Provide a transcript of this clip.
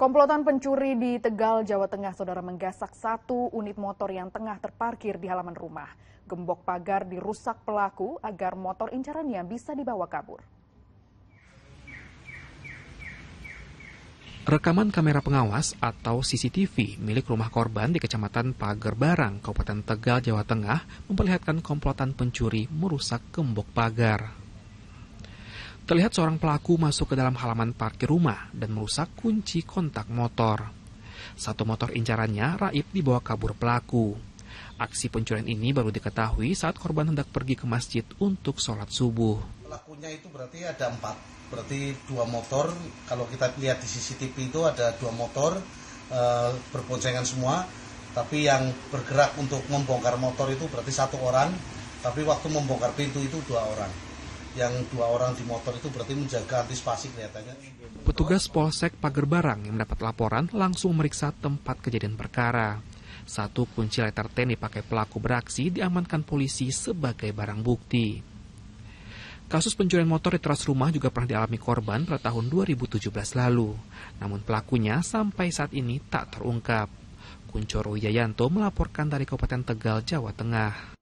Komplotan pencuri di Tegal, Jawa Tengah, saudara menggasak satu unit motor yang tengah terparkir di halaman rumah. Gembok pagar dirusak pelaku agar motor incarannya bisa dibawa kabur. Rekaman kamera pengawas atau CCTV milik rumah korban di Kecamatan Pager Barang, Kabupaten Tegal, Jawa Tengah, memperlihatkan komplotan pencuri merusak gembok pagar terlihat seorang pelaku masuk ke dalam halaman parkir rumah dan merusak kunci kontak motor. Satu motor incarannya, Raib, dibawa kabur pelaku. Aksi pencurian ini baru diketahui saat korban hendak pergi ke masjid untuk sholat subuh. Pelakunya itu berarti ada empat, berarti dua motor. Kalau kita lihat di CCTV itu ada dua motor e, berboncengan semua. Tapi yang bergerak untuk membongkar motor itu berarti satu orang, tapi waktu membongkar pintu itu dua orang yang dua orang di motor itu berarti menjaga antisipasi kelihatannya. Petugas Polsek Pagerbarang yang mendapat laporan langsung meriksa tempat kejadian perkara. Satu kunci letter T yang dipakai pelaku beraksi diamankan polisi sebagai barang bukti. Kasus pencurian motor di teras rumah juga pernah dialami korban pada tahun 2017 lalu. Namun pelakunya sampai saat ini tak terungkap. Kuncoro Yayanto melaporkan dari Kabupaten Tegal, Jawa Tengah.